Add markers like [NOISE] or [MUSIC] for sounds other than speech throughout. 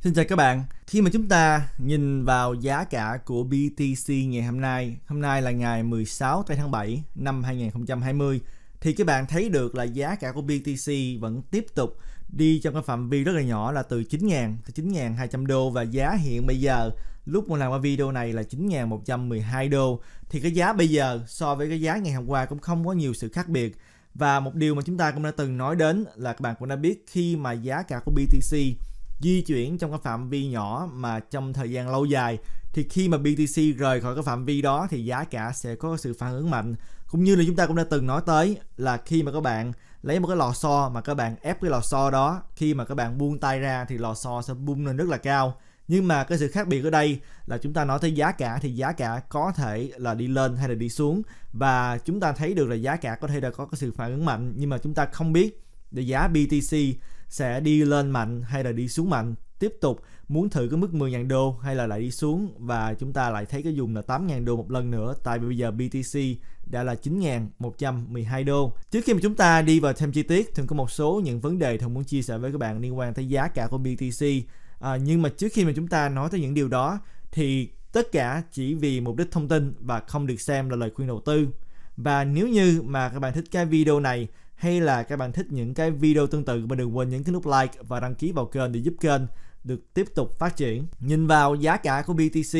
Xin chào các bạn. Khi mà chúng ta nhìn vào giá cả của BTC ngày hôm nay, hôm nay là ngày 16 tháng 7 năm 2020 thì các bạn thấy được là giá cả của BTC vẫn tiếp tục đi trong cái phạm vi rất là nhỏ là từ 9.000 tới 9.200 đô và giá hiện bây giờ lúc mà làm cái video này là 9.112 đô thì cái giá bây giờ so với cái giá ngày hôm qua cũng không có nhiều sự khác biệt và một điều mà chúng ta cũng đã từng nói đến là các bạn cũng đã biết khi mà giá cả của BTC di chuyển trong cái phạm vi nhỏ mà trong thời gian lâu dài thì khi mà BTC rời khỏi cái phạm vi đó thì giá cả sẽ có sự phản ứng mạnh cũng như là chúng ta cũng đã từng nói tới là khi mà các bạn lấy một cái lò xo mà các bạn ép cái lò xo đó khi mà các bạn buông tay ra thì lò xo sẽ bung lên rất là cao nhưng mà cái sự khác biệt ở đây là chúng ta nói tới giá cả thì giá cả có thể là đi lên hay là đi xuống và chúng ta thấy được là giá cả có thể đã có cái sự phản ứng mạnh nhưng mà chúng ta không biết giá BTC sẽ đi lên mạnh hay là đi xuống mạnh tiếp tục muốn thử cái mức 10.000 đô hay là lại đi xuống và chúng ta lại thấy cái dùng là 8.000 đô một lần nữa tại vì bây giờ BTC đã là 9.112 đô. Trước khi mà chúng ta đi vào thêm chi tiết, thường có một số những vấn đề thường muốn chia sẻ với các bạn liên quan tới giá cả của BTC. À, nhưng mà trước khi mà chúng ta nói tới những điều đó thì tất cả chỉ vì mục đích thông tin và không được xem là lời khuyên đầu tư. Và nếu như mà các bạn thích cái video này hay là các bạn thích những cái video tương tự mà đừng quên nhấn cái nút like và đăng ký vào kênh để giúp kênh được tiếp tục phát triển. Nhìn vào giá cả của BTC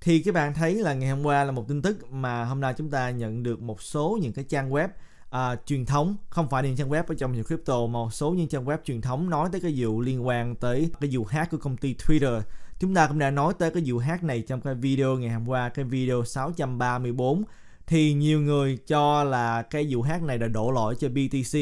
thì các bạn thấy là ngày hôm qua là một tin tức mà hôm nay chúng ta nhận được một số những cái trang web à, truyền thống không phải những trang web ở trong những crypto mà một số những trang web truyền thống nói tới cái vụ liên quan tới cái vụ hack của công ty Twitter chúng ta cũng đã nói tới cái vụ hack này trong cái video ngày hôm qua cái video 634 thì nhiều người cho là cái vụ hát này đã đổ lỗi cho BTC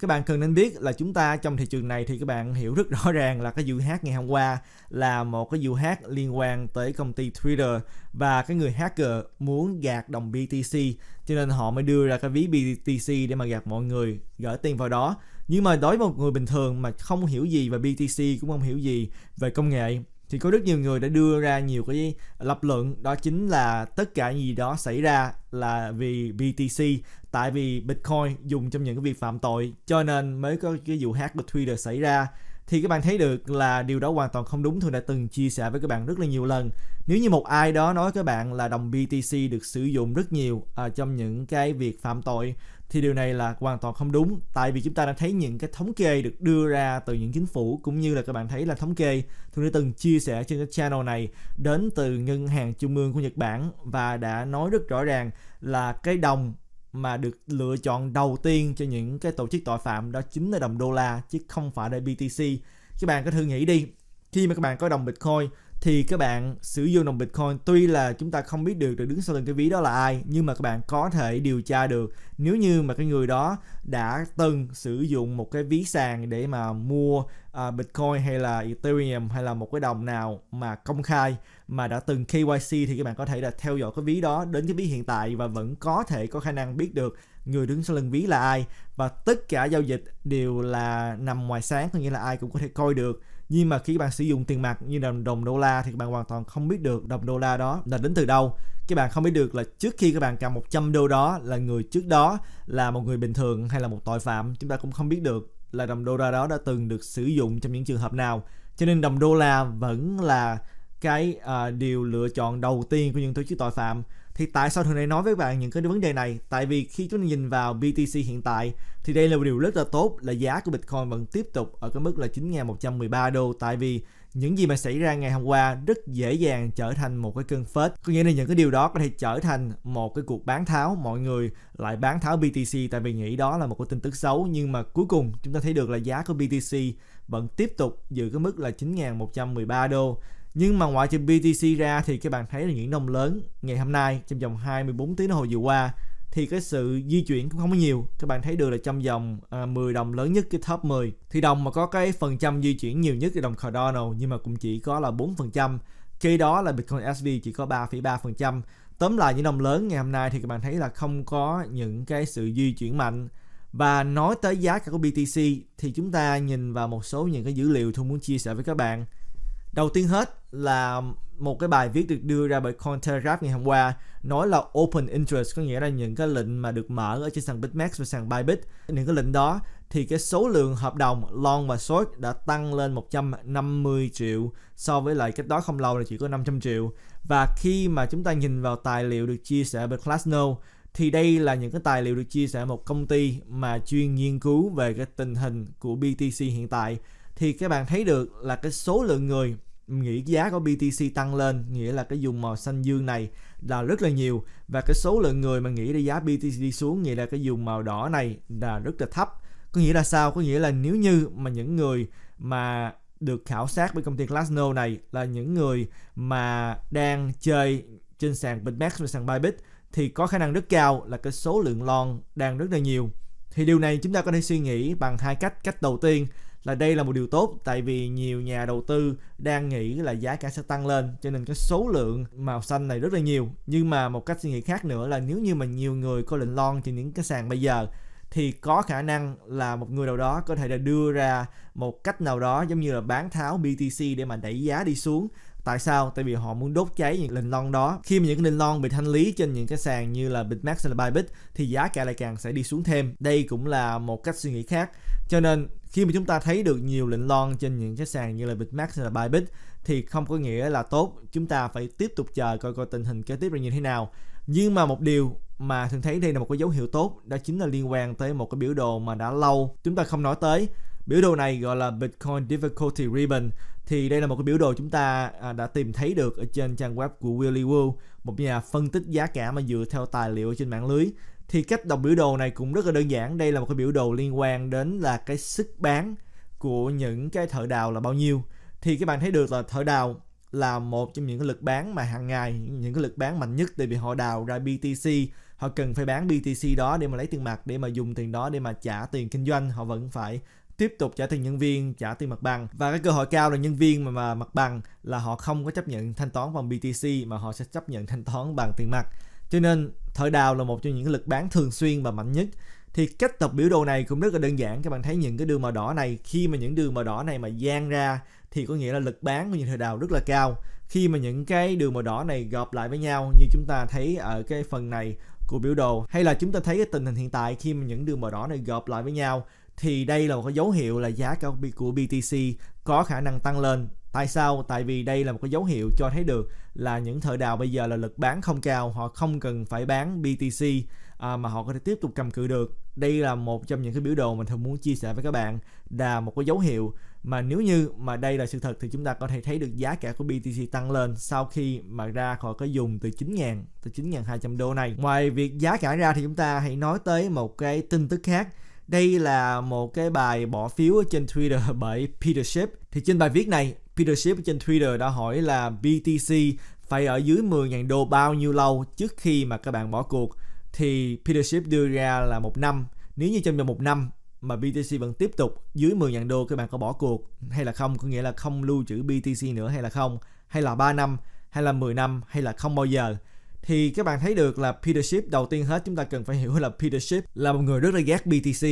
các bạn cần nên biết là chúng ta trong thị trường này thì các bạn hiểu rất [LAUGHS] rõ ràng là cái vụ hát ngày hôm qua là một cái vụ hát liên quan tới công ty Twitter và cái người hacker muốn gạt đồng BTC cho nên họ mới đưa ra cái ví BTC để mà gạt mọi người gửi tiền vào đó nhưng mà đối với một người bình thường mà không hiểu gì về BTC cũng không hiểu gì về công nghệ thì có rất nhiều người đã đưa ra nhiều cái lập luận đó chính là tất cả gì đó xảy ra là vì BTC tại vì Bitcoin dùng trong những cái việc phạm tội cho nên mới có cái vụ hack của Twitter xảy ra thì các bạn thấy được là điều đó hoàn toàn không đúng thường đã từng chia sẻ với các bạn rất là nhiều lần nếu như một ai đó nói các bạn là đồng BTC được sử dụng rất nhiều à, trong những cái việc phạm tội thì điều này là hoàn toàn không đúng tại vì chúng ta đã thấy những cái thống kê được đưa ra từ những chính phủ cũng như là các bạn thấy là thống kê thường đã từng chia sẻ trên cái channel này đến từ ngân hàng trung ương của Nhật Bản và đã nói rất rõ ràng là cái đồng mà được lựa chọn đầu tiên cho những cái tổ chức tội phạm đó chính là đồng đô la chứ không phải là BTC các bạn có thử nghĩ đi khi mà các bạn có đồng Bitcoin thì các bạn sử dụng đồng Bitcoin tuy là chúng ta không biết được được đứng sau lưng cái ví đó là ai nhưng mà các bạn có thể điều tra được nếu như mà cái người đó đã từng sử dụng một cái ví sàn để mà mua uh, Bitcoin hay là Ethereum hay là một cái đồng nào mà công khai mà đã từng KYC thì các bạn có thể là theo dõi cái ví đó đến cái ví hiện tại và vẫn có thể có khả năng biết được người đứng sau lưng ví là ai và tất cả giao dịch đều là nằm ngoài sáng có nghĩa là ai cũng có thể coi được nhưng mà khi bạn sử dụng tiền mặt như là đồng đô la thì bạn hoàn toàn không biết được đồng đô la đó là đến từ đâu các bạn không biết được là trước khi các bạn cầm 100 đô đó là người trước đó là một người bình thường hay là một tội phạm chúng ta cũng không biết được là đồng đô la đó đã từng được sử dụng trong những trường hợp nào cho nên đồng đô la vẫn là cái uh, điều lựa chọn đầu tiên của những tổ chức tội phạm thì tại sao thường này nói với bạn những cái vấn đề này tại vì khi chúng ta nhìn vào BTC hiện tại thì đây là một điều rất là tốt là giá của Bitcoin vẫn tiếp tục ở cái mức là 9.113 đô tại vì những gì mà xảy ra ngày hôm qua rất dễ dàng trở thành một cái cơn phết có nghĩa là những cái điều đó có thể trở thành một cái cuộc bán tháo mọi người lại bán tháo BTC tại vì nghĩ đó là một cái tin tức xấu nhưng mà cuối cùng chúng ta thấy được là giá của BTC vẫn tiếp tục giữ cái mức là 9.113 đô nhưng mà ngoại trừ BTC ra thì các bạn thấy là những đồng lớn ngày hôm nay trong vòng 24 tiếng đồng hồ vừa qua thì cái sự di chuyển cũng không có nhiều các bạn thấy được là trong vòng à, 10 đồng lớn nhất cái top 10 thì đồng mà có cái phần trăm di chuyển nhiều nhất là đồng Cardano nhưng mà cũng chỉ có là 4 phần khi đó là Bitcoin SV chỉ có 3,3 tóm lại những đồng lớn ngày hôm nay thì các bạn thấy là không có những cái sự di chuyển mạnh và nói tới giá cả của BTC thì chúng ta nhìn vào một số những cái dữ liệu tôi muốn chia sẻ với các bạn Đầu tiên hết là một cái bài viết được đưa ra bởi Coin Telegraph ngày hôm qua nói là open interest có nghĩa là những cái lệnh mà được mở ở trên sàn BitMEX và sàn Bybit những cái lệnh đó thì cái số lượng hợp đồng long và short đã tăng lên 150 triệu so với lại cách đó không lâu là chỉ có 500 triệu và khi mà chúng ta nhìn vào tài liệu được chia sẻ bởi Glassnode thì đây là những cái tài liệu được chia sẻ một công ty mà chuyên nghiên cứu về cái tình hình của BTC hiện tại thì các bạn thấy được là cái số lượng người nghĩ giá của BTC tăng lên nghĩa là cái dùng màu xanh dương này là rất là nhiều và cái số lượng người mà nghĩ đi giá BTC đi xuống nghĩa là cái dùng màu đỏ này là rất là thấp có nghĩa là sao có nghĩa là nếu như mà những người mà được khảo sát bởi công ty Glassnode này là những người mà đang chơi trên sàn Bitmax và sàn Bybit thì có khả năng rất cao là cái số lượng lon đang rất là nhiều thì điều này chúng ta có thể suy nghĩ bằng hai cách cách đầu tiên là đây là một điều tốt tại vì nhiều nhà đầu tư đang nghĩ là giá cả sẽ tăng lên cho nên cái số lượng màu xanh này rất là nhiều nhưng mà một cách suy nghĩ khác nữa là nếu như mà nhiều người có lệnh lon trên những cái sàn bây giờ thì có khả năng là một người nào đó có thể là đưa ra một cách nào đó giống như là bán tháo BTC để mà đẩy giá đi xuống Tại sao? Tại vì họ muốn đốt cháy những nền lon đó. Khi mà những nền lon bị thanh lý trên những cái sàn như là Bitmax hay là Bybit thì giá cả lại càng sẽ đi xuống thêm. Đây cũng là một cách suy nghĩ khác. Cho nên khi mà chúng ta thấy được nhiều lệnh lon trên những cái sàn như là Bitmax hay là Bybit thì không có nghĩa là tốt, chúng ta phải tiếp tục chờ coi coi tình hình kế tiếp là như thế nào. Nhưng mà một điều mà thường thấy đây là một cái dấu hiệu tốt đó chính là liên quan tới một cái biểu đồ mà đã lâu chúng ta không nói tới Biểu đồ này gọi là Bitcoin Difficulty Ribbon thì đây là một cái biểu đồ chúng ta à, đã tìm thấy được ở trên trang web của Willy Wu, một nhà phân tích giá cả mà dựa theo tài liệu trên mạng lưới. Thì cách đọc biểu đồ này cũng rất là đơn giản, đây là một cái biểu đồ liên quan đến là cái sức bán của những cái thợ đào là bao nhiêu. Thì các bạn thấy được là thợ đào là một trong những cái lực bán mà hàng ngày những cái lực bán mạnh nhất tại vì họ đào ra BTC họ cần phải bán BTC đó để mà lấy tiền mặt để mà dùng tiền đó để mà trả tiền kinh doanh họ vẫn phải tiếp tục trả tiền nhân viên, trả tiền mặt bằng và cái cơ hội cao là nhân viên mà, mà mặt bằng là họ không có chấp nhận thanh toán bằng BTC mà họ sẽ chấp nhận thanh toán bằng tiền mặt. Cho nên thợ đào là một trong những lực bán thường xuyên và mạnh nhất. Thì cách tập biểu đồ này cũng rất là đơn giản. Các bạn thấy những cái đường màu đỏ này, khi mà những đường màu đỏ này mà gian ra thì có nghĩa là lực bán của những thợ đào rất là cao. Khi mà những cái đường màu đỏ này gộp lại với nhau như chúng ta thấy ở cái phần này của biểu đồ hay là chúng ta thấy cái tình hình hiện tại khi mà những đường màu đỏ này gộp lại với nhau thì đây là một cái dấu hiệu là giá cao của BTC có khả năng tăng lên. Tại sao? Tại vì đây là một cái dấu hiệu cho thấy được là những thợ đào bây giờ là lực bán không cao, họ không cần phải bán BTC à, mà họ có thể tiếp tục cầm cự được. Đây là một trong những cái biểu đồ mình thường muốn chia sẻ với các bạn là một cái dấu hiệu mà nếu như mà đây là sự thật thì chúng ta có thể thấy được giá cả của BTC tăng lên sau khi mà ra khỏi cái dùng từ 9.000 từ 9.200 đô này. Ngoài việc giá cả ra thì chúng ta hãy nói tới một cái tin tức khác đây là một cái bài bỏ phiếu trên Twitter [LAUGHS] bởi Peter Schiff. Thì trên bài viết này, Peter Schiff trên Twitter đã hỏi là BTC phải ở dưới 10.000 đô bao nhiêu lâu trước khi mà các bạn bỏ cuộc. Thì Peter Schiff đưa ra là một năm. Nếu như trong vòng một năm mà BTC vẫn tiếp tục dưới 10.000 đô các bạn có bỏ cuộc hay là không có nghĩa là không lưu trữ BTC nữa hay là không hay là 3 năm hay là 10 năm hay là không bao giờ thì các bạn thấy được là Petership đầu tiên hết chúng ta cần phải hiểu là Petership là một người rất là ghét BTC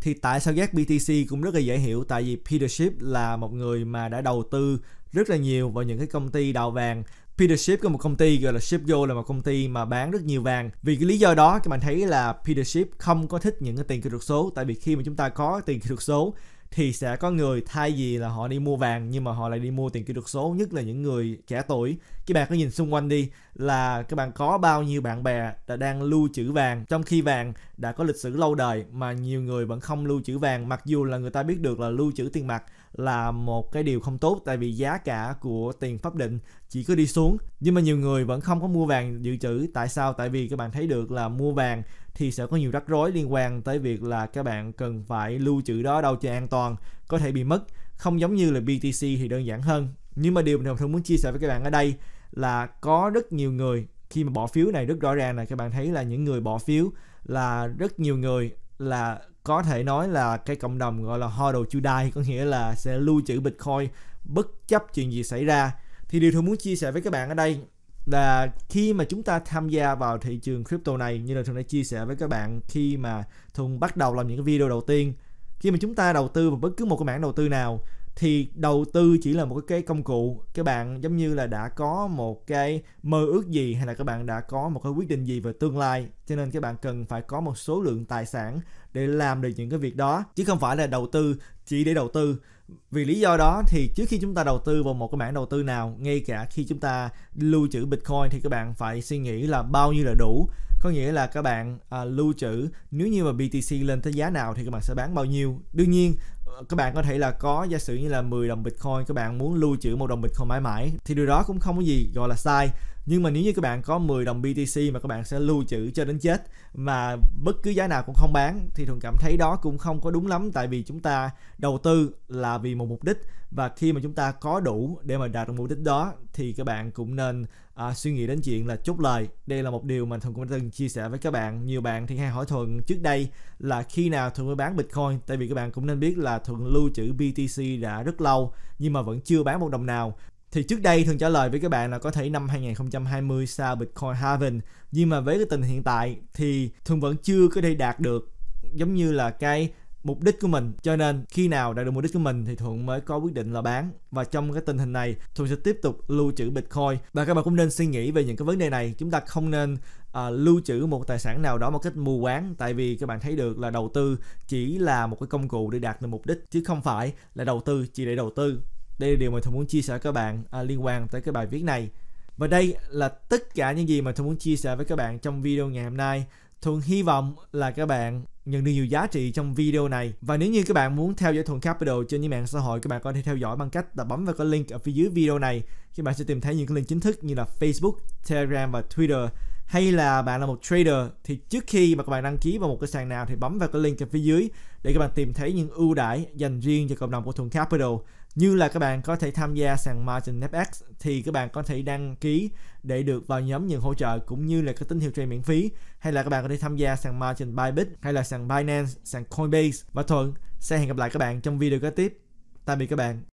thì tại sao ghét BTC cũng rất là dễ hiểu tại vì Petership là một người mà đã đầu tư rất là nhiều vào những cái công ty đào vàng Petership có một công ty gọi là Shipgo là một công ty mà bán rất nhiều vàng. Vì cái lý do đó các bạn thấy là Petership không có thích những cái tiền kỹ thuật số tại vì khi mà chúng ta có tiền kỹ thuật số thì sẽ có người thay vì là họ đi mua vàng nhưng mà họ lại đi mua tiền kỹ thuật số nhất là những người trẻ tuổi các bạn có nhìn xung quanh đi là các bạn có bao nhiêu bạn bè đã đang lưu trữ vàng trong khi vàng đã có lịch sử lâu đời mà nhiều người vẫn không lưu trữ vàng mặc dù là người ta biết được là lưu trữ tiền mặt là một cái điều không tốt tại vì giá cả của tiền pháp định chỉ có đi xuống nhưng mà nhiều người vẫn không có mua vàng dự trữ tại sao tại vì các bạn thấy được là mua vàng thì sẽ có nhiều rắc rối liên quan tới việc là các bạn cần phải lưu trữ đó đâu cho an toàn có thể bị mất không giống như là BTC thì đơn giản hơn nhưng mà điều mà thường muốn chia sẻ với các bạn ở đây là có rất nhiều người khi mà bỏ phiếu này rất rõ ràng là các bạn thấy là những người bỏ phiếu là rất nhiều người là có thể nói là cái cộng đồng gọi là hodl to die có nghĩa là sẽ lưu trữ bitcoin bất chấp chuyện gì xảy ra thì điều tôi muốn chia sẻ với các bạn ở đây là khi mà chúng ta tham gia vào thị trường crypto này như là thường đã chia sẻ với các bạn khi mà thường bắt đầu làm những cái video đầu tiên khi mà chúng ta đầu tư vào bất cứ một cái mảng đầu tư nào thì đầu tư chỉ là một cái công cụ các bạn giống như là đã có một cái mơ ước gì hay là các bạn đã có một cái quyết định gì về tương lai cho nên các bạn cần phải có một số lượng tài sản để làm được những cái việc đó chứ không phải là đầu tư chỉ để đầu tư vì lý do đó thì trước khi chúng ta đầu tư vào một cái mảng đầu tư nào ngay cả khi chúng ta lưu trữ bitcoin thì các bạn phải suy nghĩ là bao nhiêu là đủ có nghĩa là các bạn à, lưu trữ nếu như mà BTC lên tới giá nào thì các bạn sẽ bán bao nhiêu đương nhiên các bạn có thể là có giả sử như là 10 đồng Bitcoin các bạn muốn lưu trữ một đồng Bitcoin mãi mãi thì điều đó cũng không có gì gọi là sai nhưng mà nếu như các bạn có 10 đồng BTC mà các bạn sẽ lưu trữ cho đến chết mà bất cứ giá nào cũng không bán thì thường cảm thấy đó cũng không có đúng lắm tại vì chúng ta đầu tư là vì một mục đích và khi mà chúng ta có đủ để mà đạt được mục đích đó thì các bạn cũng nên à, suy nghĩ đến chuyện là chốt lời đây là một điều mà thuần cũng từng chia sẻ với các bạn nhiều bạn thì hay hỏi thuần trước đây là khi nào thuần mới bán bitcoin tại vì các bạn cũng nên biết là thường lưu trữ BTC đã rất lâu nhưng mà vẫn chưa bán một đồng nào. Thì trước đây thường trả lời với các bạn là có thể năm 2020 sau Bitcoin halving nhưng mà với cái tình hiện tại thì thường vẫn chưa có thể đạt được giống như là cái mục đích của mình cho nên khi nào đạt được mục đích của mình thì thuận mới có quyết định là bán và trong cái tình hình này thuận sẽ tiếp tục lưu trữ bitcoin và các bạn cũng nên suy nghĩ về những cái vấn đề này chúng ta không nên à, lưu trữ một tài sản nào đó một cách mù quáng tại vì các bạn thấy được là đầu tư chỉ là một cái công cụ để đạt được mục đích chứ không phải là đầu tư chỉ để đầu tư đây là điều mà tôi muốn chia sẻ các bạn à, liên quan tới cái bài viết này và đây là tất cả những gì mà tôi muốn chia sẻ với các bạn trong video ngày hôm nay Thuận hy vọng là các bạn nhận được nhiều giá trị trong video này và nếu như các bạn muốn theo dõi Thuận Capital trên những mạng xã hội các bạn có thể theo dõi bằng cách là bấm vào cái link ở phía dưới video này các bạn sẽ tìm thấy những cái link chính thức như là Facebook, Telegram và Twitter hay là bạn là một trader thì trước khi mà các bạn đăng ký vào một cái sàn nào thì bấm vào cái link ở phía dưới để các bạn tìm thấy những ưu đãi dành riêng cho cộng đồng của Thuận Capital như là các bạn có thể tham gia sàn Margin FX thì các bạn có thể đăng ký để được vào nhóm nhận hỗ trợ cũng như là cái tín hiệu trade miễn phí hay là các bạn có thể tham gia sàn Margin Bybit hay là sàn Binance, sàn Coinbase và Thuận sẽ hẹn gặp lại các bạn trong video kế tiếp. Tạm biệt các bạn.